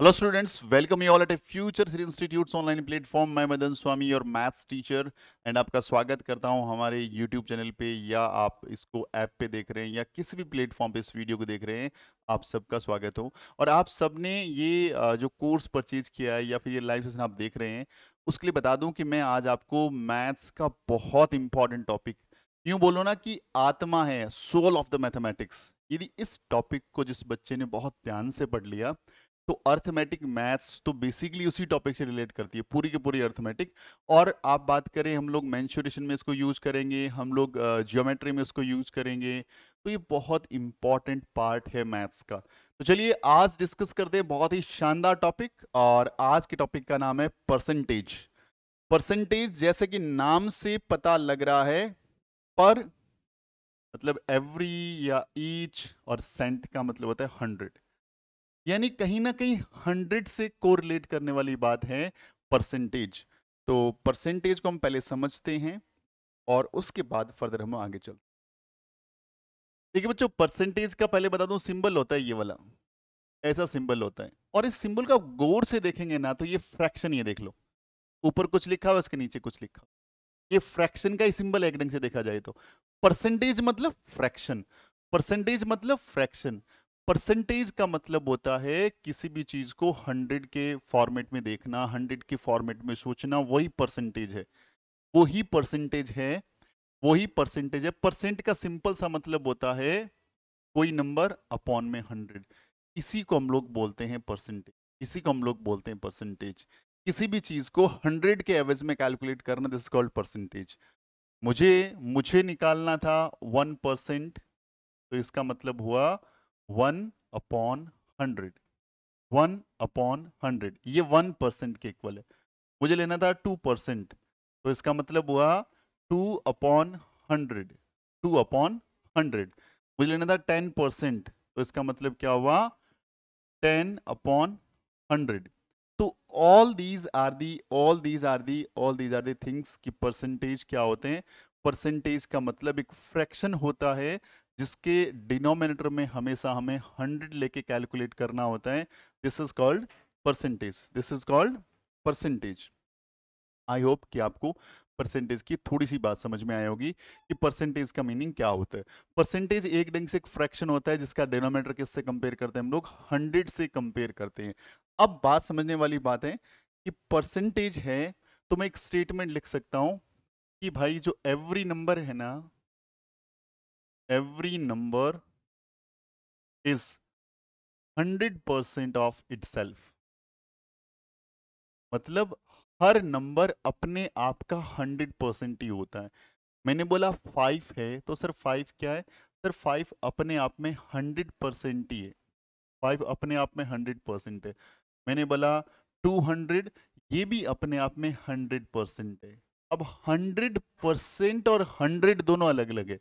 hello students welcome you all at a future City institutes online platform मैं मदन स्वामी और maths teacher and आपका स्वागत करता हूं हमारे यूट्यूब चैनल पे या आप इसको ऐप पे देख रहे हैं या किसी भी प्लेटफॉर्म पे इस वीडियो को देख रहे हैं आप सबका स्वागत हो और आप सबने ये जो कोर्स परचेज किया है या फिर ये लाइव सेशन आप देख रहे हैं उसके लिए बता दूं कि मैं आज आपको मैथ्स का बहुत इंपॉर्टेंट टॉपिक यूं बोलो ना कि आत्मा है सोल ऑफ द मैथमेटिक्स यदि इस टॉपिक को जिस बच्चे ने बहुत ध्यान से पढ़ लिया तो अर्थमेटिक मैथ्स तो बेसिकली उसी टॉपिक से रिलेट करती है पूरी की पूरी अर्थमेटिक और आप बात करें हम लोग मैंशोरेशन में इसको यूज करेंगे हम लोग जियोमेट्री में इसको यूज करेंगे तो ये बहुत इंपॉर्टेंट पार्ट है मैथ्स का तो चलिए आज डिस्कस करते हैं बहुत ही शानदार टॉपिक और आज के टॉपिक का नाम है परसेंटेज परसेंटेज जैसे कि नाम से पता लग रहा है पर मतलब एवरी या ईच और सेंट का मतलब होता है हंड्रेड यानी कहीं ना कहीं हंड्रेड से कोरिलेट करने वाली बात है परसेंटेज तो परसेंटेज को हम पहले समझते हैं और उसके बाद फर्दर हम आगे चलते देखिए बच्चों परसेंटेज का पहले बता दूं सिंबल होता है ये वाला ऐसा सिंबल होता है और इस सिंबल का गौर से देखेंगे ना तो ये फ्रैक्शन ये देख लो ऊपर कुछ लिखा हुआ उसके नीचे कुछ लिखा ये फ्रैक्शन का ही सिंबल एक ढंग से देखा जाए तो परसेंटेज मतलब फ्रैक्शन परसेंटेज मतलब फ्रैक्शन परसेंटेज का मतलब होता है किसी भी चीज को 100 के फॉर्मेट में देखना 100 के फॉर्मेट में सोचना वही परसेंटेज है वही परसेंटेज है वही परसेंटेज है परसेंट का सिंपल सा मतलब होता है कोई नंबर अपॉन में हंड्रेड इसी को हम लोग बोलते हैं परसेंटेज इसी को हम लोग बोलते हैं परसेंटेज किसी भी चीज को हंड्रेड के एवरेज में कैलकुलेट करना दिस कॉल्ड परसेंटेज मुझे मुझे निकालना था वन परसेंट तो इसका मतलब हुआ one upon hundred one upon hundred ये वन परसेंट के इक्वल है मुझे लेना था टू परसेंट तो इसका मतलब हुआ two upon hundred two upon hundred मुझे लेना था टेन परसेंट तो इसका मतलब क्या हुआ टेन अपॉन हंड्रेड तो all these are the all these are the all these are the things की परसेंटेज क्या होते हैं परसेंटेज का मतलब एक फ्रैक्शन होता है जिसके डिनोमिनेटर में हमेशा हमें हंड्रेड लेके कैलकुलेट करना होता है this is called percentage this is called percentage I hope कि आपको परसेंटेज की थोड़ी सी बात समझ में आई होगी कि परसेंटेज का मीनिंग क्या होता है परसेंटेज एक ढंग से एक फ्रैक्शन होता है जिसका डिनोमिनेटर किससे कंपेयर करते हैं हम लोग हंड्रेड से कंपेयर करते हैं अब बात समझने वाली बात है कि परसेंटेज है तो मैं एक स्टेटमेंट लिख सकता हूं कि भाई जो एवरी नंबर है ना every every number is 100% of itself मतलब हर नंबर अपने आप का हंड्रेड परसेंट ही होता है मैंने बोला फाइव है तो सर फाइव क्या है सर फाइव अपने आप में हंड्रेड परसेंट ही है फाइव अपने आप में हंड्रेड परसेंट है मैंने बोला टू हंड्रेड ये भी अपने आप में हंड्रेड परसेंट है अब हंड्रेड परसेंट और हंड्रेड दोनों अलग अलग है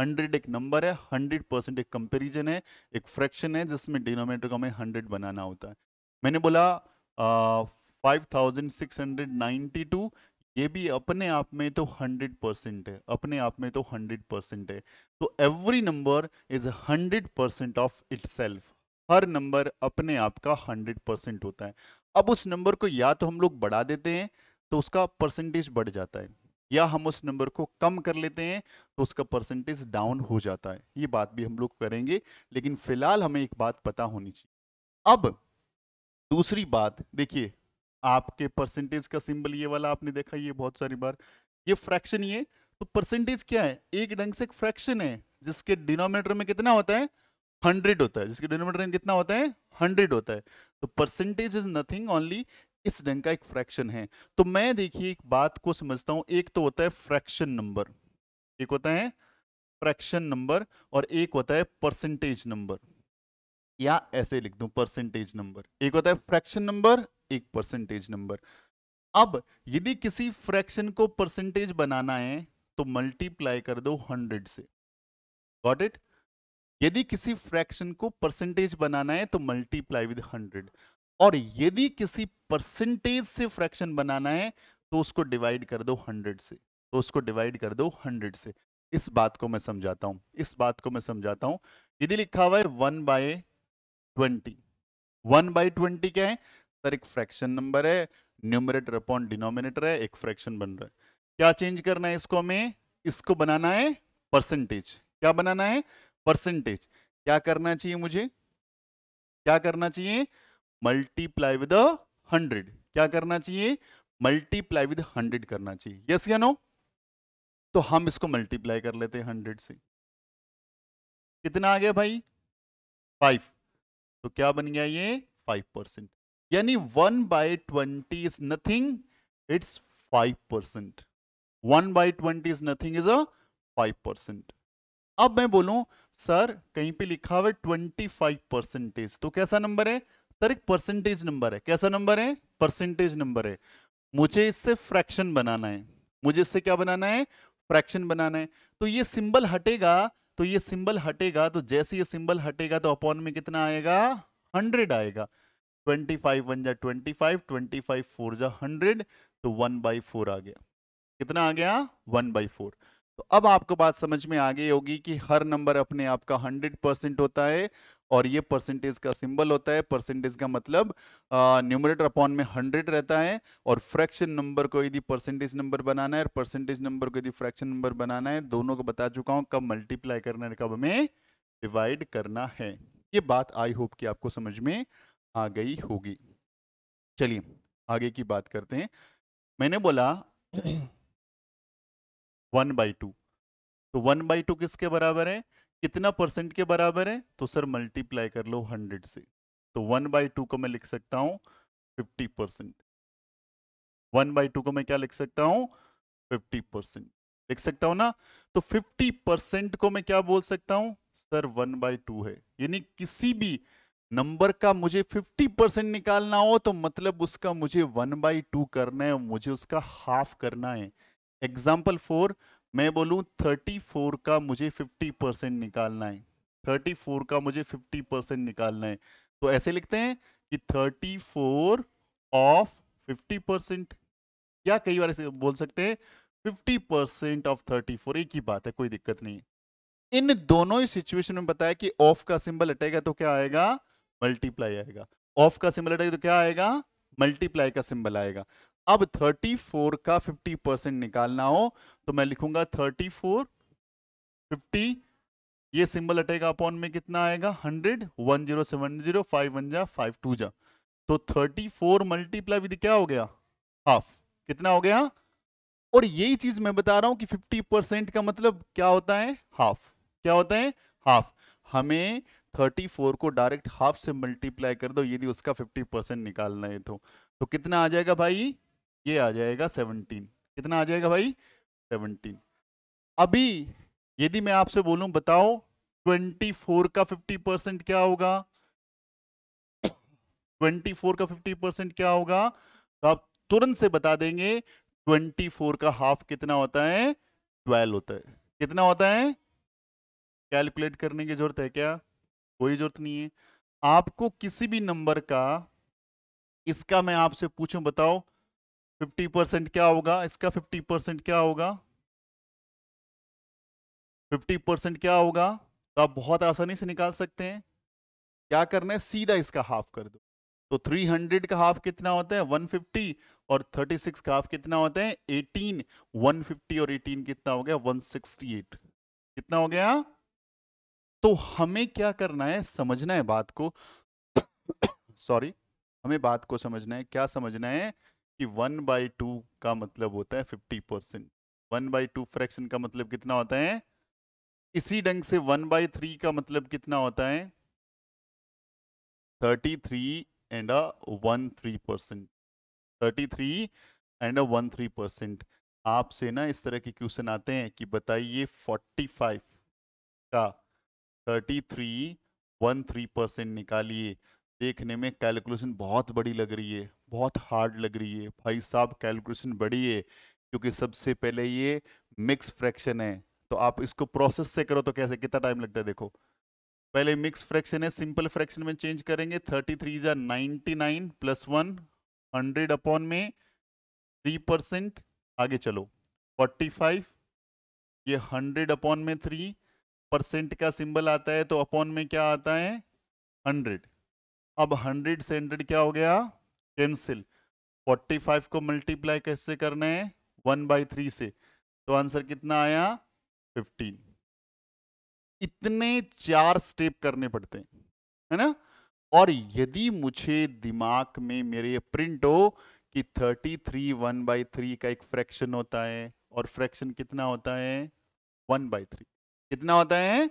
हंड्रेड एक नंबर है हंड्रेड परसेंट एक कंपेरिजन है एक फ्रैक्शन है जिसमें डिनोमीटर को हमें हंड्रेड बनाना होता है मैंने बोला five thousand six hundred ninety two ये भी अपने आप में तो हंड्रेड परसेंट है अपने आप में तो हंड्रेड परसेंट है तो every number is hundred percent of self हर नंबर अपने आप का हंड्रेड परसेंट होता है अब उस नंबर को या तो हम लोग बढ़ा देते हैं तो उसका परसेंटेज बढ़ जाता है या हम उस नंबर को कम कर लेते हैं तो उसका परसेंटेज डाउन हो जाता है ये बात भी हम लोग करेंगे लेकिन फिलहाल हमें एक बात पता होनी चाहिए अब दूसरी बात देखिए आपके परसेंटेज का सिंबल ये वाला आपने देखा ये बहुत सारी बार ये फ्रैक्शन ये तो परसेंटेज क्या है एक ढंग से एक फ्रैक्शन है जिसके डिनोमिनेटर में कितना होता है हंड्रेड होता है जिसके डिनोमिनेटर में कितना होता है हंड्रेड होता है तो परसेंटेज इज नथिंग ओनली इस ढंग का एक फ्रैक्शन है तो मैं देखिए एक बात को समझता हूं एक तो होता है फ्रैक्शन नंबर एक होता है फ्रैक्शन नंबर और एक होता है परसेंटेज नंबर या ऐसे लिख दू परसेंटेज नंबर एक होता है फ्रैक्शन नंबर एक परसेंटेज नंबर अब यदि किसी फ्रैक्शन को परसेंटेज बनाना है तो मल्टीप्लाई कर दो हंड्रेड से गॉट इट यदि किसी फ्रैक्शन को परसेंटेज बनाना है तो मल्टीप्लाई विद हंड्रेड और यदि किसी परसेंटेज से फ्रैक्शन बनाना है तो उसको डिवाइड कर दो हंड्रेड से तो उसको डिवाइड कर दो हंड्रेड से इस बात को मैं समझाता हूं इस बात को मैं समझाता हूं यदि लिखा हुआ है one by twenty one by twenty क्या है सर एक फ्रैक्शन नंबर है न्यूमरेटर अपॉन डिनोमिनेटर है एक फ्रैक्शन बन रहा है क्या चेंज करना है इसको हमें इसको बनाना है परसेंटेज क्या बनाना है परसेंटेज क्या करना चाहिए मुझे क्या करना चाहिए मल्टीप्लाई विद हंड्रेड क्या करना चाहिए मल्टीप्लाई विद हंड्रेड करना चाहिए यस या नो तो हम इसको मल्टीप्लाई कर लेते हैं हंड्रेड से कितना आ गया भाई फाइव तो क्या बन गया ये फाइव परसेंट यानी one by twenty is nothing it's five percent one by twenty is nothing is a five percent अब मैं बोलूं सर कहीं पे लिखा हुआ है ट्वेंटी फाइव परसेंटेज तो कैसा नंबर है सर एक परसेंटेज नंबर है कैसा नंबर है परसेंटेज नंबर है मुझे इससे फ्रैक्शन बनाना है मुझे इससे क्या बनाना है फ्रैक्शन बनाना है तो ये सिंबल हटेगा तो ये सिंबल हटेगा तो जैसे ये सिंबल हटेगा तो अपॉन में कितना आएगा हंड्रेड आएगा ट्वेंटी फाइव वन जा twenty five twenty five four जा हंड्रेड तो वन बाई फोर आ गया कितना आ गया वन बाई फोर तो अब आपको बात समझ में आ गई होगी कि हर नंबर अपने आप का हंड्रेड परसेंट होता है और ये परसेंटेज का सिंबल होता है परसेंटेज का मतलब न्यूमरेटर अपॉन में हंड्रेड रहता है और फ्रैक्शन नंबर को यदि परसेंटेज नंबर बनाना है और परसेंटेज नंबर को यदि फ्रैक्शन नंबर बनाना है दोनों को बता चुका हूँ कब मल्टीप्लाई करना है कब हमें डिवाइड करना है ये बात आई होप कि आपको समझ में आ गई होगी चलिए आगे की बात करते हैं मैंने बोला वन बाई टू तो वन बाई टू किसके बराबर है कितना परसेंट के बराबर है तो सर मल्टीप्लाई कर लो हंड्रेड से तो वन बाई टू को मैं लिख सकता हूं fifty percent one by two को मैं क्या लिख सकता हूं फिफ्टी परसेंट लिख सकता हूं ना तो फिफ्टी परसेंट को मैं क्या बोल सकता हूं सर वन बाई टू है यानी किसी भी नंबर का मुझे फिफ्टी परसेंट निकालना हो तो मतलब उसका मुझे वन बाई टू करना है मुझे उसका हाफ करना है एग्जाम्पल फोर मैं थर्टी 34 का मुझे 50 परसेंट निकालना है 34 का मुझे 50 परसेंट निकालना है तो ऐसे लिखते हैं कि 34 ऑफ 50 परसेंट या कई बार ऐसे बोल सकते हैं 50 परसेंट ऑफ 34 एक ही बात है कोई दिक्कत नहीं इन दोनों ही सिचुएशन में बताया कि ऑफ का सिंबल हटेगा तो क्या आएगा मल्टीप्लाई आएगा ऑफ का सिंबल हटेगा तो क्या आएगा मल्टीप्लाई का सिंबल आएगा अब 34 का 50 परसेंट निकालना हो तो मैं लिखूंगा 34 50 ये सिंबल अटेगा अपॉन में कितना आएगा 100 one zero seven zero five one जा फाइव टू जा तो 34 मल्टीप्लाई विद क्या हो गया हाफ कितना हो गया और यही चीज मैं बता रहा हूं कि 50 परसेंट का मतलब क्या होता है हाफ क्या होता है हाफ हमें 34 को डायरेक्ट हाफ से मल्टीप्लाई कर दो यदि उसका 50 परसेंट निकालना है तो तो कितना आ जाएगा भाई ये आ जाएगा सेवनटीन कितना आ जाएगा भाई सेवनटीन अभी यदि मैं आपसे बोलूं बताओ ट्वेंटी फोर का फिफ्टी परसेंट क्या होगा ट्वेंटी फोर का फिफ्टी परसेंट क्या होगा तो आप तुरंत से बता देंगे ट्वेंटी फोर का हाफ कितना होता है ट्वेल्व होता है कितना होता है कैलकुलेट करने की जरूरत है क्या कोई जरूरत नहीं है आपको किसी भी नंबर का इसका मैं आपसे पूछूं बताओ फिफ्टी परसेंट क्या होगा इसका फिफ्टी परसेंट क्या होगा फिफ्टी परसेंट क्या होगा तो आप बहुत आसानी से निकाल सकते हैं क्या करना है सीधा इसका हाफ कर दो तो थ्री हंड्रेड का हाफ कितना होता है वन फिफ्टी और थर्टी सिक्स का हाफ कितना होता है एटीन वन फिफ्टी और एटीन कितना हो गया वन सिक्सटी एट कितना हो गया तो हमें क्या करना है समझना है बात को सॉरी हमें बात को समझना है क्या समझना है कि वन बाई टू का मतलब होता है fifty percent one by two fraction का मतलब कितना होता है इसी ढंग से वन बाई थ्री का मतलब कितना होता है thirty three and a one three percent thirty three and a one three percent आपसे ना इस तरह के क्वेश्चन आते हैं कि बताइए फोर्टी फाइव का thirty three one three percent निकालिए देखने में कैलकुलेशन बहुत बड़ी लग रही है बहुत हार्ड लग रही है भाई साहब कैलकुलेशन बड़ी है क्योंकि सबसे पहले ये मिक्स फ्रैक्शन है तो आप इसको प्रोसेस से करो तो कैसे कितना टाइम लगता है देखो पहले मिक्स फ्रैक्शन है सिंपल फ्रैक्शन में चेंज करेंगे थर्टी थ्री या ninety nine plus one hundred upon में थ्री परसेंट आगे चलो फोर्टी फाइव ये हंड्रेड अपॉन में थ्री परसेंट का सिंबल आता है तो अपॉन में क्या आता है हंड्रेड अब हंड्रेड से हंड्रेड क्या हो गया कैंसिल 45 को मल्टीप्लाई कैसे करना है वन बाई थ्री से तो आंसर कितना आया 15 इतने चार स्टेप करने पड़ते हैं है ना और यदि मुझे दिमाग में मेरे प्रिंट हो कि 33 वन बाई थ्री का एक फ्रैक्शन होता है और फ्रैक्शन कितना होता है वन बाई थ्री कितना होता है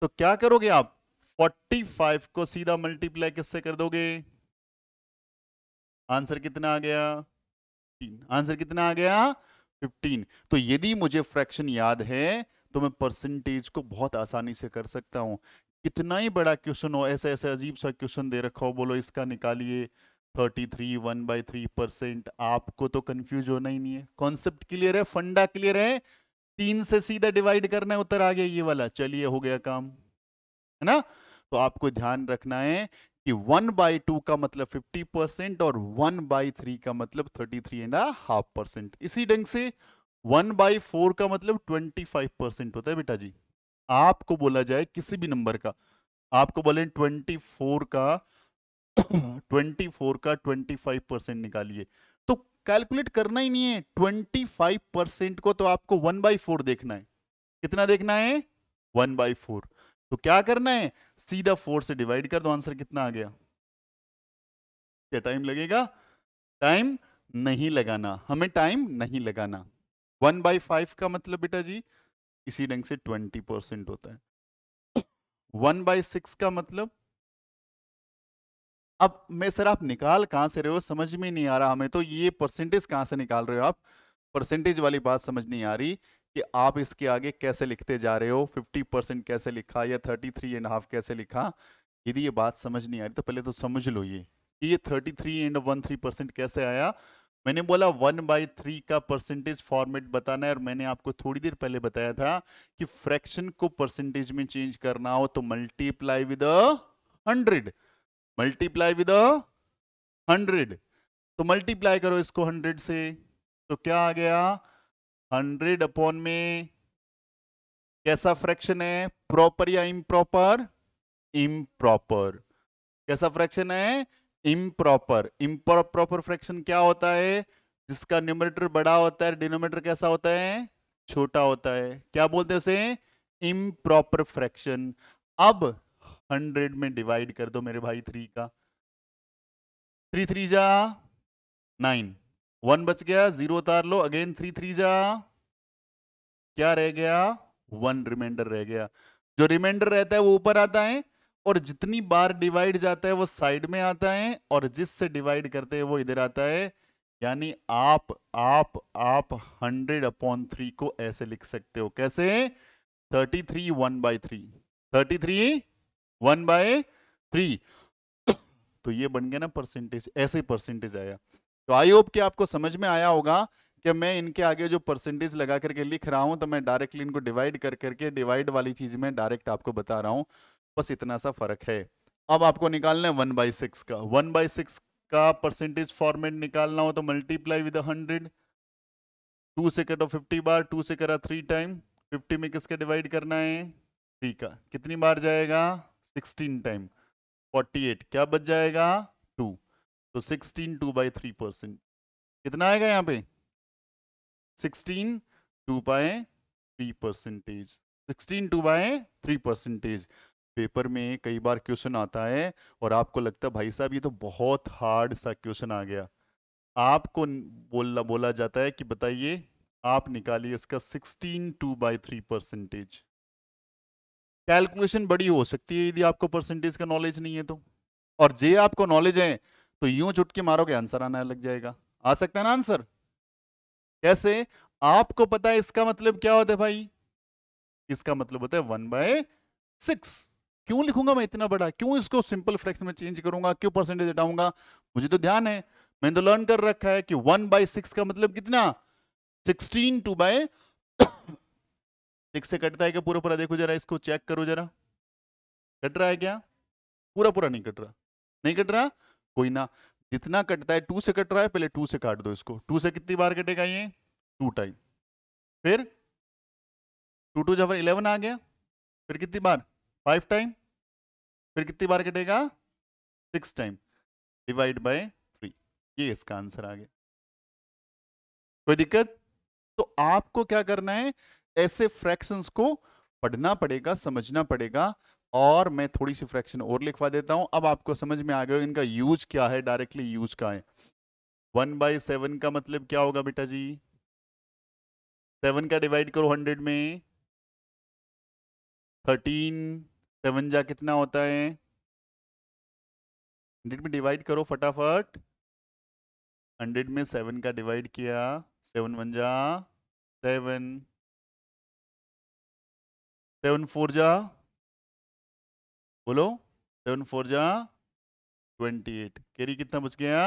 तो क्या करोगे आप 45 को सीधा मल्टीप्लाई किससे कर दोगे आंसर कितना आ गया तीन आंसर कितना आ गया फिफ्टीन तो यदि मुझे फ्रैक्शन याद है तो मैं परसेंटेज को बहुत आसानी से कर सकता हूँ कितना ही बड़ा क्वेश्चन हो ऐसे ऐसे अजीब सा क्वेश्चन दे रखा हो बोलो इसका निकालिए thirty three one by three percent आपको तो कंफ्यूज होना ही नहीं है कॉन्सेप्ट क्लियर है फंडा क्लियर है तीन से सीधा डिवाइड करना है उत्तर आ गया ये वाला चलिए हो गया काम है ना तो आपको ध्यान रखना है कि वन बाई टू का मतलब फिफ्टी परसेंट और वन बाई थ्री का मतलब thirty three and half percent इसी ढंग से वन बाई फोर का मतलब ट्वेंटी फाइव परसेंट होता है बेटा जी आपको बोला जाए किसी भी नंबर का आपको बोले ट्वेंटी फोर का ट्वेंटी फोर का ट्वेंटी फाइव परसेंट निकालिए तो कैलकुलेट करना ही नहीं है ट्वेंटी फाइव परसेंट को तो आपको वन बाई फोर देखना है कितना देखना है वन बाई फोर तो क्या करना है सीधा फोर से डिवाइड कर दो आंसर कितना आ गया क्या टाइम लगेगा टाइम नहीं लगाना हमें टाइम नहीं लगाना वन बाई फाइव का मतलब बेटा जी इसी ढंग से ट्वेंटी परसेंट होता है वन बाई सिक्स का मतलब अब मैं सर आप निकाल कहां से रहे हो समझ में नहीं आ रहा हमें तो ये परसेंटेज कहां से निकाल रहे हो आप परसेंटेज वाली बात समझ नहीं आ रही कि आप इसके आगे कैसे लिखते जा रहे हो 50 परसेंट कैसे लिखा या 33 एंड हाफ कैसे लिखा यदि ये बात समझ नहीं आ रही तो पहले तो समझ लो ये कि ये 33 एंड वन थ्री परसेंट कैसे आया मैंने बोला वन बाई थ्री का परसेंटेज फॉर्मेट बताना है और मैंने आपको थोड़ी देर पहले बताया था कि फ्रैक्शन को परसेंटेज में चेंज करना हो तो multiply with hundred multiply with hundred तो मल्टीप्लाई करो इसको हंड्रेड से तो क्या आ गया हंड्रेड अपॉन में कैसा फ्रैक्शन है प्रॉपर या इम्प्रॉपर इम्प्रॉपर कैसा फ्रैक्शन है इम्प्रॉपर इम्प्रॉपर फ्रैक्शन क्या होता है जिसका न्यूमरेटर बड़ा होता है डिनोमीटर कैसा होता है छोटा होता है क्या बोलते हैं उसे इम्प्रॉपर फ्रैक्शन अब हंड्रेड में डिवाइड कर दो मेरे भाई थ्री का थ्री थ्री जा नाइन वन बच गया जीरो उतार लो अगेन थ्री थ्री जा क्या रह गया वन रिमाइंडर रह गया जो रिमाइंडर रहता है वो ऊपर आता है और जितनी बार डिवाइड जाता है वो साइड में आता है और जिससे डिवाइड करते हैं वो इधर आता है यानी आप आप आप हंड्रेड अपॉन थ्री को ऐसे लिख सकते हो कैसे thirty three one by three thirty three one by three तो ये बन गया ना परसेंटेज ऐसे परसेंटेज आया तो आई होप कि आपको समझ में आया होगा कि मैं इनके आगे जो परसेंटेज लगा करके लिख रहा हूं तो मैं डायरेक्टली इनको डिवाइड कर करके डिवाइड वाली चीज़ में डायरेक्ट आपको बता रहा हूँ बस इतना सा फ़र्क है अब आपको निकालना है वन बाई सिक्स का वन बाई सिक्स का परसेंटेज फॉर्मेट निकालना हो तो मल्टीप्लाई विद हंड्रेड टू से करो फिफ्टी बार टू से करा थ्री टाइम फिफ्टी में किसका डिवाइड करना है थ्री का कितनी बार जाएगा सिक्सटीन टाइम फोर्टी एट क्या बच जाएगा तो sixteen two by three percent कितना आएगा यहाँ पे sixteen two by three percentage sixteen two by three percentage paper में कई बार क्वेश्चन आता है और आपको लगता है भाई साहब ये तो बहुत हार्ड सा क्वेश्चन आ गया आपको बोलना बोला जाता है कि बताइए आप निकालिए इसका sixteen two by three percentage calculation बड़ी हो सकती है यदि आपको परसेंटेज का नॉलेज नहीं है तो और जे आपको नॉलेज है तो यूं चुटके मारोगे आंसर आना लग जाएगा आ सकता है ना आंसर कैसे आपको पता है इसका मतलब क्या होता है भाई इसका मतलब होता है वन बाय सिक्स क्यों लिखूंगा मैं इतना बड़ा क्यों इसको सिंपल फ्रैक्शन में चेंज करूंगा क्यों परसेंटेज हटाऊंगा मुझे तो ध्यान है मैंने तो लर्न कर रखा है कि वन बाय सिक्स का मतलब कितना सिक्सटीन टू बाय सिक्स से कटता है क्या पूरा पूरा देखो जरा इसको चेक करो जरा कट रहा है क्या पूरा पूरा नहीं कट रहा नहीं कट रहा कोई ना जितना कटता है टू से कट रहा है पहले टू से काट दो इसको टू से कितनी बार कटेगा ये टू टाइम फिर टू टू जब इलेवन आ गया फिर कितनी बार फाइव टाइम फिर कितनी बार कटेगा six time divide by three ये इसका आंसर आ गया कोई दिक्कत तो आपको क्या करना है ऐसे फ्रैक्शंस को पढ़ना पड़ेगा समझना पड़ेगा और मैं थोड़ी सी फ्रैक्शन और लिखवा देता हूँ अब आपको समझ में आ गया इनका यूज क्या है डायरेक्टली यूज का है वन बाई सेवन का मतलब क्या होगा बेटा जी सेवन का डिवाइड करो हंड्रेड में थर्टीन सेवन जा कितना होता है हंड्रेड में डिवाइड करो फटाफट हंड्रेड में सेवन का डिवाइड किया सेवन वन जा सेवन सेवन फोर जा बोलो सेवन फोर जा ट्वेंटी एट कैरी कितना बच गया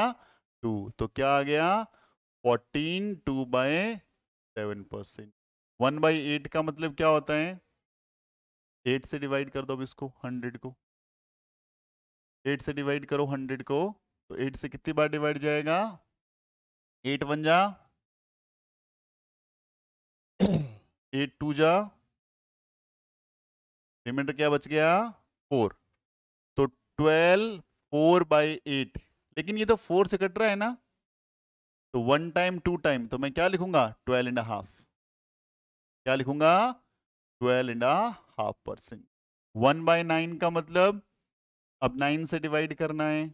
टू तो क्या आ गया fourteen two by seven percent one by eight का मतलब क्या होता है एट से डिवाइड कर दो अब इसको हंड्रेड को एट से डिवाइड करो हंड्रेड को तो एट से कितनी बार डिवाइड जाएगा एट वन जा एट टू जा रिमाइंडर क्या बच गया फोर तो ट्वेल्व फोर बाई एट लेकिन ये तो फोर से कट रहा है ना तो वन टाइम टू टाइम तो मैं क्या लिखूंगा ट्वेल्व एंड हाफ क्या लिखूंगा twelve and half percent one by nine का मतलब अब नाइन से डिवाइड करना है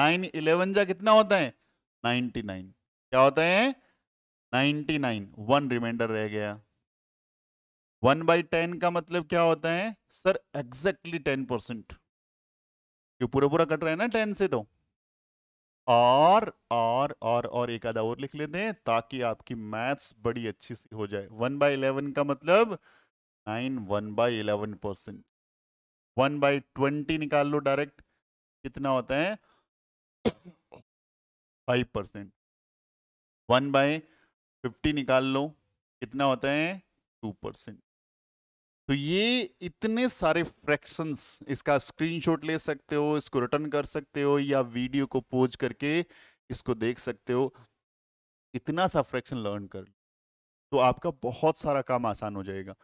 नाइन इलेवन जा कितना होता है नाइनटी नाइन क्या होता है नाइनटी नाइन वन रिमाइंडर रह गया वन बाई टेन का मतलब क्या होता है सर एग्जैक्टली टेन परसेंट क्यों पूरा पूरा कट रहा है ना टेन से तो और और और और एक आधा और लिख लेते हैं ताकि आपकी मैथ्स बड़ी अच्छी सी हो जाए वन बाई इलेवन का मतलब nine one by eleven percent one by twenty निकाल लो डायरेक्ट कितना होता है five percent one by fifty निकाल लो कितना होता है टू परसेंट तो ये इतने सारे फ्रैक्शंस इसका स्क्रीनशॉट ले सकते हो इसको रिटर्न कर सकते हो या वीडियो को पोज करके इसको देख सकते हो इतना सा फ्रैक्शन लर्न कर तो आपका बहुत सारा काम आसान हो जाएगा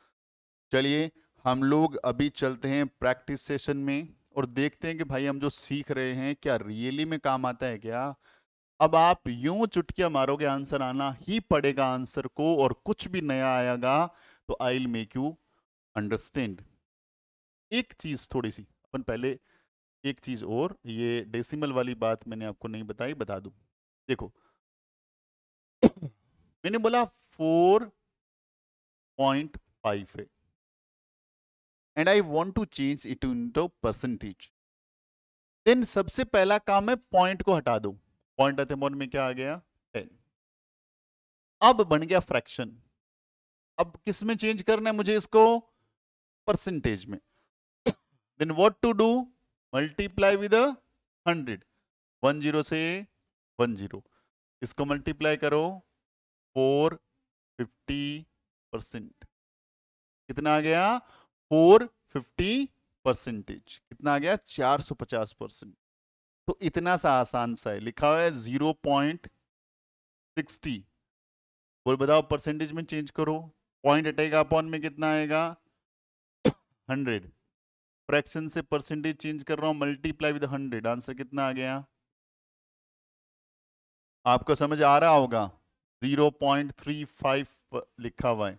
चलिए हम लोग अभी चलते हैं प्रैक्टिस सेशन में और देखते हैं कि भाई हम जो सीख रहे हैं क्या रियली में काम आता है क्या अब आप यूं चुटकिया मारोगे आंसर आना ही पड़ेगा आंसर को और कुछ भी नया आएगा तो I will make you understand एक चीज़ थोड़ी सी अपन पहले एक चीज़ और ये डेसिमल वाली बात मैंने आपको नहीं बताई बता दू देखो मैंने बोला फोर पॉइंट फाइव है and I want to change it into percentage then सबसे पहला काम है पॉइंट को हटा दो पॉइंट अथेमोन में क्या आ गया टेन अब बन गया फ्रैक्शन अब किस में चेंज करना है मुझे इसको परसेंटेज में then what to do multiply with hundred one zero से वन जीरो इसको मल्टीप्लाई करो फोर फिफ्टी परसेंट कितना आ गया फोर फिफ्टी परसेंटेज कितना आ गया चार सौ पचास परसेंट तो इतना सा आसान सा है लिखा हुआ है जीरो पॉइंट सिक्सटी बोल बताओ परसेंटेज में चेंज करो पॉइंट अटैक अपॉन में कितना आएगा हंड्रेड फ्रैक्शन से परसेंटेज चेंज कर रहा हूं मल्टीप्लाई विद हंड्रेड आंसर कितना आ गया आपको समझ आ रहा होगा जीरो पॉइंट थ्री फाइव लिखा हुआ है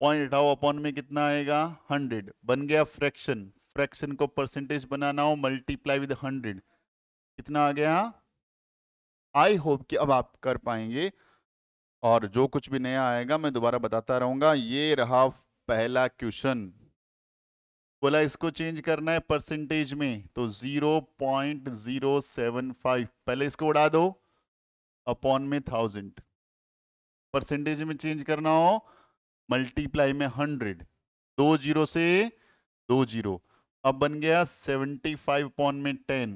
पॉइंट हटाओ अपॉन में कितना आएगा हंड्रेड बन गया फ्रैक्शन फ्रैक्शन को परसेंटेज बनाना हो मल्टीप्लाई विद हंड्रेड कितना आ गया आई होप कि अब आप कर पाएंगे और जो कुछ भी नया आएगा मैं दोबारा बताता रहूंगा ये रहा पहला क्वेश्चन बोला इसको चेंज करना है परसेंटेज में तो 0.075 पहले इसको उड़ा दो अपॉन में थाउजेंड परसेंटेज में चेंज करना हो मल्टीप्लाई में हंड्रेड दो जीरो से दो जीरो अब बन गया सेवेंटी फाइव अपॉन में टेन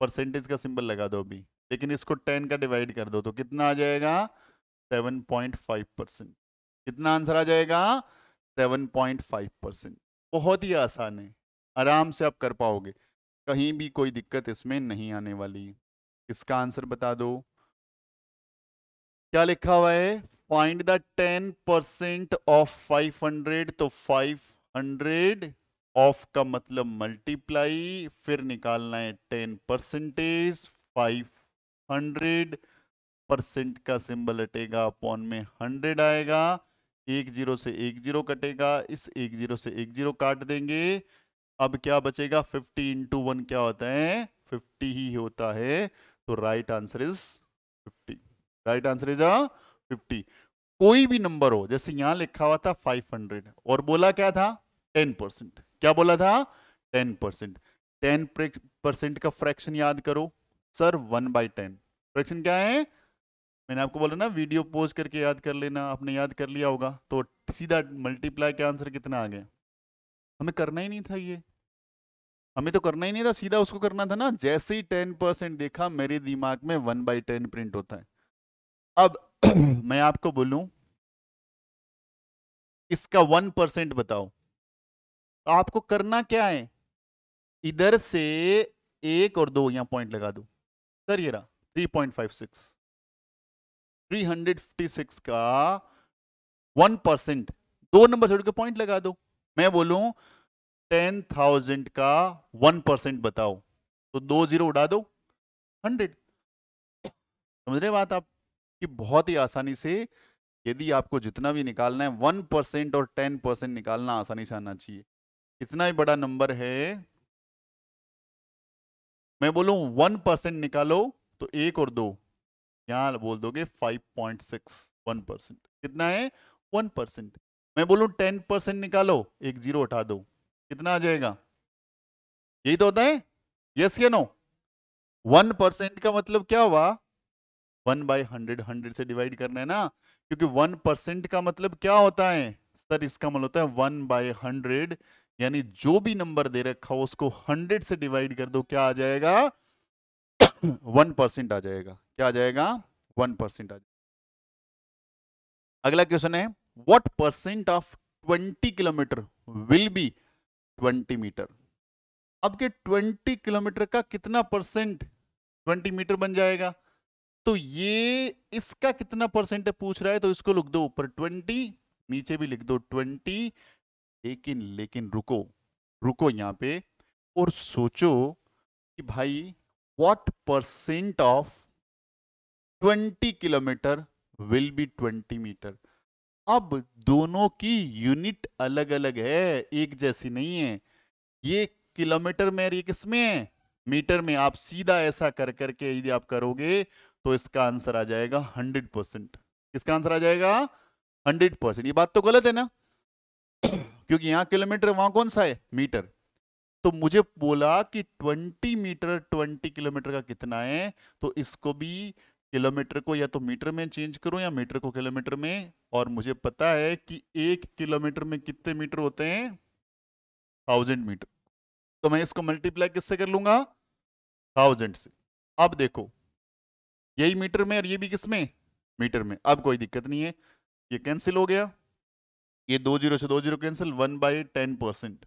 परसेंटेज का सिंबल लगा दो अभी लेकिन इसको टेन का डिवाइड कर दो तो कितना आ जाएगा सेवन पॉइंट फाइव परसेंट कितना आंसर आ जाएगा सेवन पॉइंट फाइव परसेंट बहुत ही आसान है आराम से आप कर पाओगे कहीं भी कोई दिक्कत इसमें नहीं आने वाली इसका आंसर बता दो क्या लिखा हुआ है find the ten percent of five hundred तो फाइव हंड्रेड ऑफ का मतलब मल्टीप्लाई फिर निकालना है ten percentage five hundred percent का सिंबल हटेगा अपॉन में हंड्रेड आएगा एक जीरो से एक जीरो कटेगा इस एक जीरो से एक जीरो काट देंगे अब क्या बचेगा फिफ्टी इंटू वन क्या होता है फिफ्टी ही होता है तो right answer is fifty right answer is fifty कोई भी नंबर हो जैसे यहां लिखा हुआ था फाइव हंड्रेड और बोला क्या था टेन परसेंट क्या बोला था टेन परसेंट टेन परसेंट का फ्रैक्शन याद करो sir one by ten fraction क्या है मैंने आपको बोला ना वीडियो पोज करके याद कर लेना आपने याद कर लिया होगा तो सीधा मल्टीप्लाई के आंसर कितना आ गया हमें करना ही नहीं था ये हमें तो करना ही नहीं था सीधा उसको करना था ना जैसे ही टेन परसेंट देखा मेरे दिमाग में वन बाई टेन प्रिंट होता है अब मैं आपको बोलूं इसका वन परसेंट बताओ तो आपको करना क्या है इधर से एक और दो यहां पॉइंट लगा दो करिए रहा थ्री पॉइंट फाइव सिक्स 356 का वन परसेंट दो नंबर छोड़ के पॉइंट लगा दो मैं बोलूं टेन थाउजेंड का वन परसेंट बताओ तो दो जीरो उड़ा दो हंड्रेड समझ रहे बात आप कि बहुत ही आसानी से यदि आपको जितना भी निकालना है वन परसेंट और टेन परसेंट निकालना आसानी से आना चाहिए इतना ही बड़ा नंबर है मैं बोलूं वन परसेंट निकालो तो एक और दो यहाँ बोल दोगे वन परसेंट कितना है वन परसेंट मैं बोलू टेन परसेंट निकालो एक जीरो उठा दो कितना आ जाएगा यही तो होता है यस या नो वन परसेंट का मतलब क्या हुआ वन बाई हंड्रेड हंड्रेड से डिवाइड करना है ना क्योंकि वन परसेंट का मतलब क्या होता है सर इसका मतलब होता है वन बाई हंड्रेड यानी जो भी नंबर दे रखा हो उसको हंड्रेड से डिवाइड कर दो क्या आ जाएगा वन परसेंट आ जाएगा क्या आ जाएगा वन परसेंट आ जाएगा अगला क्वेश्चन है what percent of twenty kilometre will be twenty metre अब के ट्वेंटी किलोमीटर का कितना परसेंट ट्वेंटी मीटर बन जाएगा तो ये इसका कितना परसेंट पूछ रहा है तो इसको लिख दो ऊपर ट्वेंटी नीचे भी लिख दो ट्वेंटी लेकिन लेकिन रुको रुको यहां पे और सोचो कि भाई what percent of 20 kilometre will be 20 metre अब दोनों की यूनिट अलग अलग है एक जैसी नहीं है ये किलोमीटर में और ये किसमें है मीटर में आप सीधा ऐसा कर करके यदि आप करोगे तो इसका आंसर आ जाएगा 100 परसेंट इसका आंसर आ जाएगा 100 परसेंट ये बात तो गलत है ना क्योंकि यहां किलोमीटर वहां कौन सा है मीटर तो मुझे बोला कि 20 मीटर 20 किलोमीटर का कितना है तो इसको भी किलोमीटर को या तो मीटर में चेंज करूं या मीटर को किलोमीटर में और मुझे पता है कि एक किलोमीटर में कितने मीटर होते हैं थाउजेंड मीटर तो मैं इसको मल्टीप्लाई किससे कर लूंगा थाउजेंड से अब देखो यही मीटर में और ये भी किस में मीटर में अब कोई दिक्कत नहीं है ये कैंसिल हो गया ये दो जीरो से दो zero cancel one by ten percent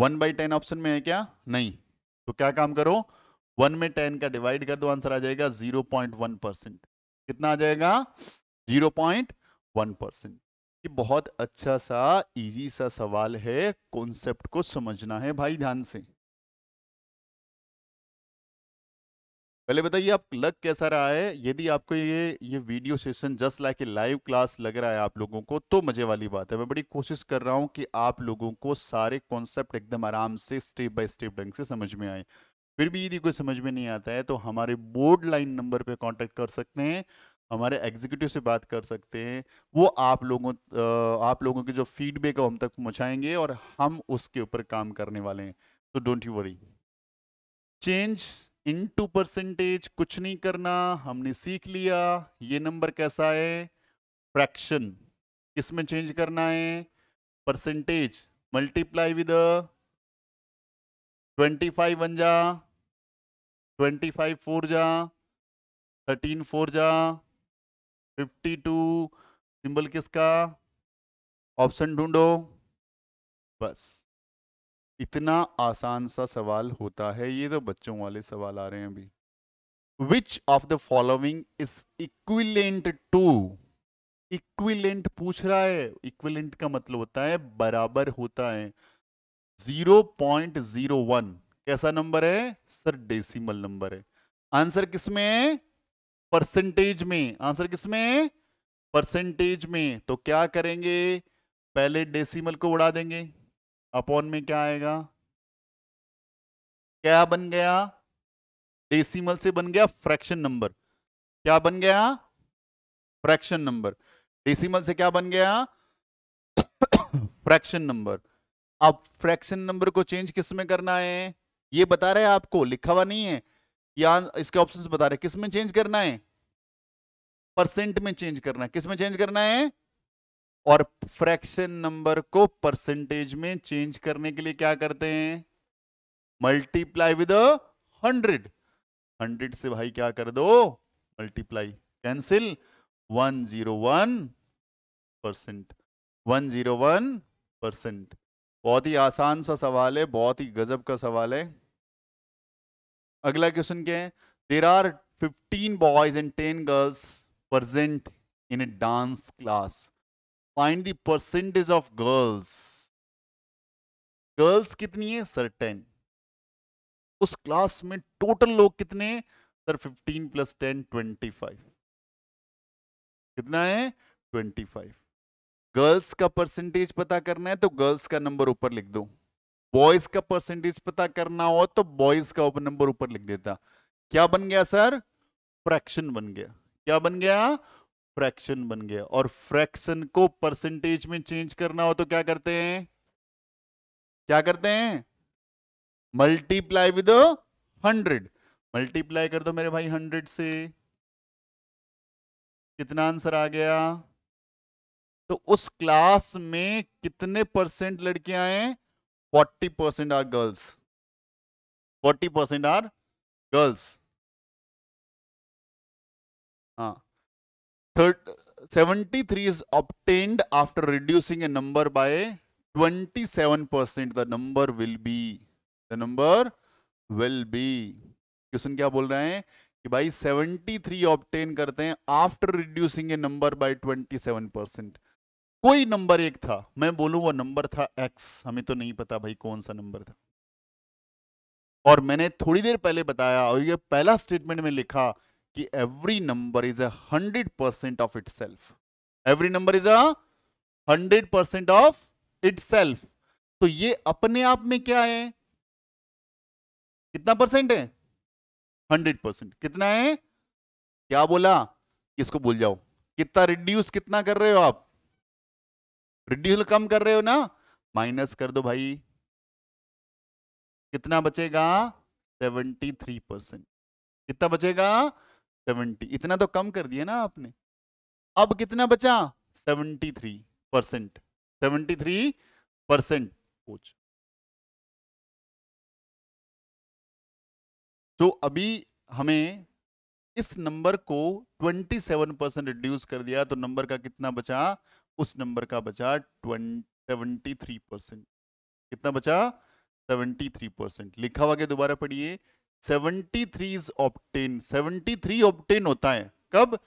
one by ten option में है क्या नहीं तो क्या काम करो वन में टेन का डिवाइड कर दो आंसर आ जाएगा जीरो पॉइंट वन परसेंट कितना आ जाएगा जीरो पॉइंट वन परसेंट ये बहुत अच्छा सा इजी सा सवाल है कॉन्सेप्ट को समझना है भाई ध्यान से पहले बताइए आप लग कैसा रहा है यदि आपको ये ये video session just like a live class लग रहा है आप लोगों को तो मजे वाली बात है मैं बड़ी कोशिश कर रहा हूँ कि आप लोगों को सारे कॉन्सेप्ट एकदम आराम से स्टेप बाय स्टेप ढंग से समझ में आए फिर भी यदि कोई समझ में नहीं आता है तो हमारे बोर्ड लाइन नंबर पे कांटेक्ट कर सकते हैं हमारे एग्जीक्यूटिव से बात कर सकते हैं वो आप लोगों आप लोगों के जो फीडबैक है हम तक पहुँचाएंगे और हम उसके ऊपर काम करने वाले हैं तो don't you worry change into percentage कुछ नहीं करना हमने सीख लिया ये नंबर कैसा है फ्रैक्शन किसमें चेंज करना है percentage multiply with twenty five one जा ट्वेंटी फाइव फोर जा थर्टीन फोर जा फिफ्टी टू सिंबल किसका ऑप्शन ढूंढो बस इतना आसान सा सवाल होता है ये तो बच्चों वाले सवाल आ रहे हैं अभी which of the following is equivalent to equivalent पूछ रहा है इक्विलेंट का मतलब होता है बराबर होता है जीरो पॉइंट जीरो वन कैसा नंबर है सर डेसिमल नंबर है आंसर किसमें परसेंटेज में आंसर किसमें परसेंटेज में तो क्या करेंगे पहले डेसिमल को उड़ा देंगे अपॉन में क्या आएगा क्या बन गया डेसिमल से बन गया फ्रैक्शन नंबर क्या बन गया फ्रैक्शन नंबर डेसिमल से क्या बन गया फ्रैक्शन नंबर अब फ्रैक्शन नंबर को चेंज किस में करना है ये बता रहे हैं आपको लिखा हुआ नहीं है या इसके ऑप्शन बता रहे किस में चेंज करना है परसेंट में चेंज करना है किस में चेंज करना है और फ्रैक्शन नंबर को परसेंटेज में चेंज करने के लिए क्या करते हैं मल्टीप्लाई विद हंड्रेड हंड्रेड से भाई क्या कर दो multiply cancel one zero one percent one zero one percent बहुत ही आसान सा सवाल है बहुत ही गजब का सवाल है अगला क्वेश्चन क्या है there are fifteen boys and ten girls present in a dance class find the percentage of girls girls कितनी है सर टेन उस क्लास में टोटल लोग कितने sir fifteen plus ten twenty five कितना है ट्वेंटी फाइव गर्ल्स का percentage पता करना है तो गर्ल्स का नंबर ऊपर लिख दो बॉयज का परसेंटेज पता करना हो तो बॉयज का नंबर ऊपर लिख देता क्या बन गया सर फ्रैक्शन बन गया क्या बन गया फ्रैक्शन बन गया और फ्रैक्शन को परसेंटेज में चेंज करना हो तो क्या करते हैं क्या करते हैं मल्टीप्लाई विद हंड्रेड मल्टीप्लाई कर दो मेरे भाई हंड्रेड से कितना आंसर आ गया तो उस क्लास में कितने परसेंट लड़कियां हैं 40 percent are girls 40 percent are girls uh, third, 73 is obtained after reducing a number by 27 percent the number will be the number will be question क्या बोल रहे हैं कि भाई 73 ऑप्टेन करते हैं after reducing a number by 27 percent कोई number एक था मैं बोलूं वो नंबर था एक्स हमें तो नहीं पता भाई कौन सा नंबर था और मैंने थोड़ी देर पहले बताया और ये पहला स्टेटमेंट में लिखा कि every number is a hundred percent of itself every number is a hundred percent of itself तो ये अपने आप में क्या है कितना परसेंट है हंड्रेड परसेंट कितना है क्या बोला इसको भूल जाओ कितना रिड्यूस कितना कर रहे हो आप रिड्यूस कम कर रहे हो ना माइनस कर दो भाई कितना बचेगा सेवेंटी थ्री परसेंट कितना बचेगा सेवेंटी इतना तो कम कर दिया ना आपने अब कितना बचा seventy three percent seventy three percent कुछ तो अभी हमें इस नंबर को 27 परसेंट रिड्यूस कर दिया तो नंबर का कितना बचा उस नंबर का बचा ट्वेंटी थ्री परसेंट कितना बचा सेवेंटी थ्री परसेंट लिखा हुआ के दोबारा पढ़िए seventy three is obtain seventy three obtain होता है कब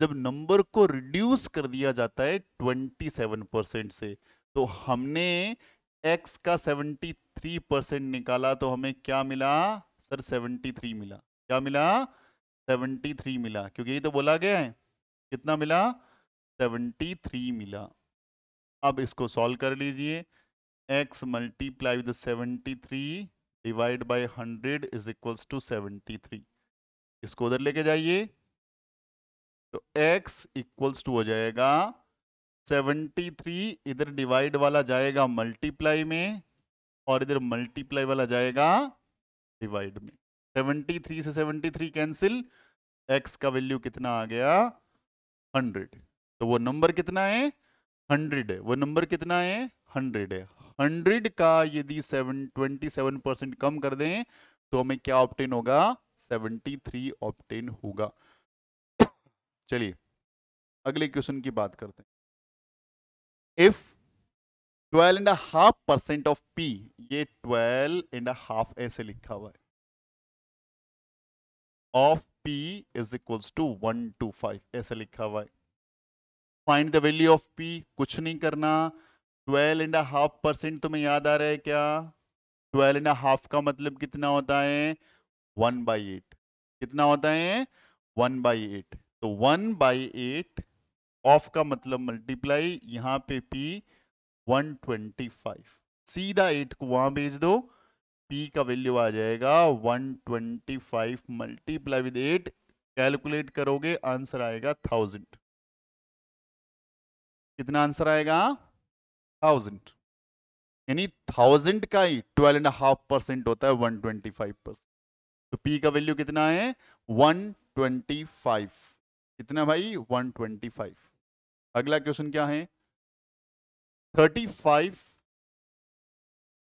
जब नंबर को रिड्यूस कर दिया जाता है ट्वेंटी सेवन परसेंट से तो हमने एक्स का सेवेंटी थ्री परसेंट निकाला तो हमें क्या मिला सर सेवेंटी थ्री मिला क्या मिला सेवेंटी थ्री मिला क्योंकि ये तो बोला गया है कितना मिला सेवेंटी थ्री मिला अब इसको सॉल्व कर लीजिए x multiply with three divide by hundred is equals to three इसको उधर लेके जाइए तो एक्स इक्वल्स टू हो जाएगा थ्री इधर डिवाइड वाला जाएगा मल्टीप्लाई में और इधर मल्टीप्लाई वाला जाएगा डिवाइड में सेवेंटी थ्री से थ्री कैंसिल एक्स का वैल्यू कितना आ गया हंड्रेड तो वो नंबर कितना है हंड्रेड है वो नंबर कितना है हंड्रेड है हंड्रेड का यदि सेवन ट्वेंटी सेवन परसेंट कम कर दें तो हमें क्या ऑप्टेन होगा सेवेंटी थ्री ऑप्टेन होगा चलिए अगले क्वेश्चन की बात करते हैं if twelve and half percent of p ये ट्वेल्व एंड हाफ ऐसे लिखा हुआ है of p is equals to one two five ऐसे लिखा हुआ है find the value of p कुछ नहीं करना ट्वेल्व एंड हाफ परसेंट तुम्हें याद आ रहा है क्या ट्वेल्व एंड हाफ का मतलब कितना होता है वन बाई एट कितना होता है वन बाई एट तो वन बाई एट ऑफ का मतलब मल्टीप्लाई यहाँ पे पी वन ट्वेंटी फाइव सीधा एट को वहां भेज दो पी का वैल्यू आ जाएगा one twenty five multiply with eight calculate करोगे आंसर आएगा थाउजेंड कितना आंसर आएगा थाउजेंड यानी थाउजेंड का ही ट्वेल्व एंड हाफ परसेंट होता है वन ट्वेंटी फाइव परसेंट तो पी का वैल्यू कितना है वन ट्वेंटी फाइव कितना भाई वन ट्वेंटी फाइव अगला क्वेश्चन क्या है thirty five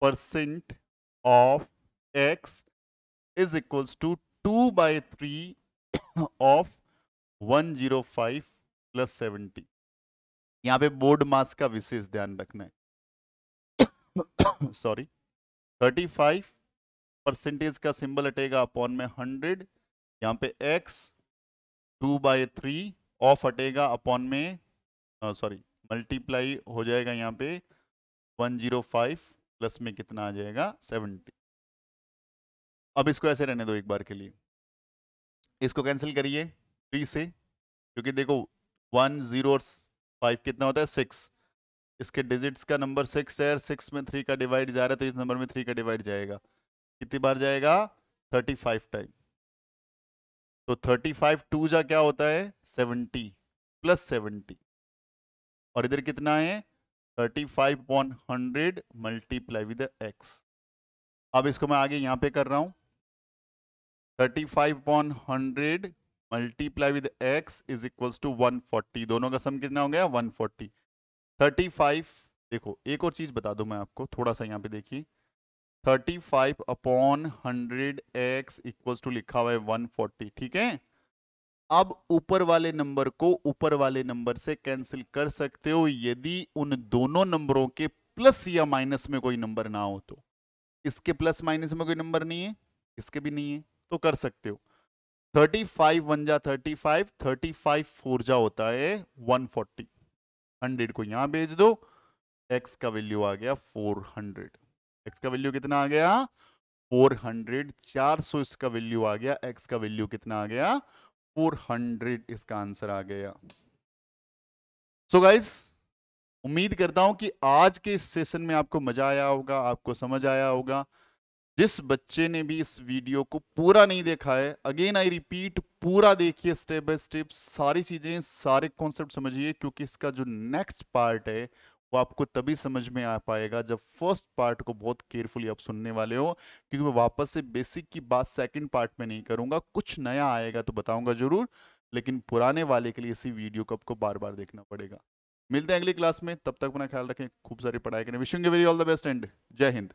percent of x is equals to two by three of one zero five plus seventy यहाँ पे बोर्ड मास का विशेष ध्यान रखना है सॉरी थर्टी फाइव परसेंटेज का सिंबल हटेगा अपॉन में हंड्रेड यहाँ पे x two by three of हटेगा अपॉन में सॉरी मल्टीप्लाई हो जाएगा यहाँ पे वन जीरो फाइव प्लस में कितना आ जाएगा सेवेंटी अब इसको ऐसे रहने दो एक बार के लिए इसको कैंसिल करिए थ्री से क्योंकि देखो वन जीरो फाइव कितना होता है सिक्स इसके डिजिट्स का नंबर सिक्स है सिक्स में थ्री का डिवाइड जा रहा है तो इस नंबर में थ्री का डिवाइड जाएगा कितनी बार जाएगा थर्टी फाइव टाइम तो थर्टी फाइव टू जा क्या होता है सेवनटी प्लस सेवनटी और इधर कितना है thirty five point hundred multiply with x अब इसको मैं आगे यहाँ पे कर रहा हूँ thirty five point hundred multiply with x is equal to 140 दोनों का सम कितना हो गया 140 35 देखो एक और चीज बता दूं मैं आपको थोड़ा सा यहाँ पे देखिए 35 upon hundred x equal to लिखा हुआ है 140 ठीक है अब ऊपर वाले नंबर को ऊपर वाले नंबर से कैंसिल कर सकते हो यदि उन दोनों नंबरों के प्लस या माइनस में कोई नंबर ना हो तो इसके प्लस माइनस में कोई नंबर नहीं है इसके भी नहीं है तो कर सकते हो थर्टी फाइव वन जा thirty five thirty five four जा होता है वन फोर्टी हंड्रेड को यहां भेज दो एक्स का वैल्यू आ गया फोर हंड्रेड एक्स का वैल्यू कितना आ गया फोर हंड्रेड चार सौ इसका वैल्यू आ गया एक्स का वैल्यू कितना आ गया फोर हंड्रेड इसका आंसर आ गया सो so गाइस उम्मीद करता हूं कि आज के इस सेशन में आपको मजा आया होगा आपको समझ आया होगा जिस बच्चे ने भी इस वीडियो को पूरा नहीं देखा है अगेन आई रिपीट पूरा देखिए स्टेप बाय स्टेप सारी चीज़ें सारे कॉन्सेप्ट समझिए क्योंकि इसका जो नेक्स्ट पार्ट है वो आपको तभी समझ में आ पाएगा जब फर्स्ट पार्ट को बहुत केयरफुली आप सुनने वाले हो क्योंकि मैं वापस से बेसिक की बात सेकेंड पार्ट में नहीं करूंगा कुछ नया आएगा तो बताऊंगा जरूर लेकिन पुराने वाले के लिए इसी वीडियो को आपको बार बार देखना पड़ेगा मिलते हैं अगली क्लास में तब तक अपना ख्याल रखें खूब सारी पढ़ाई करें wishing very all the best and जय हिंद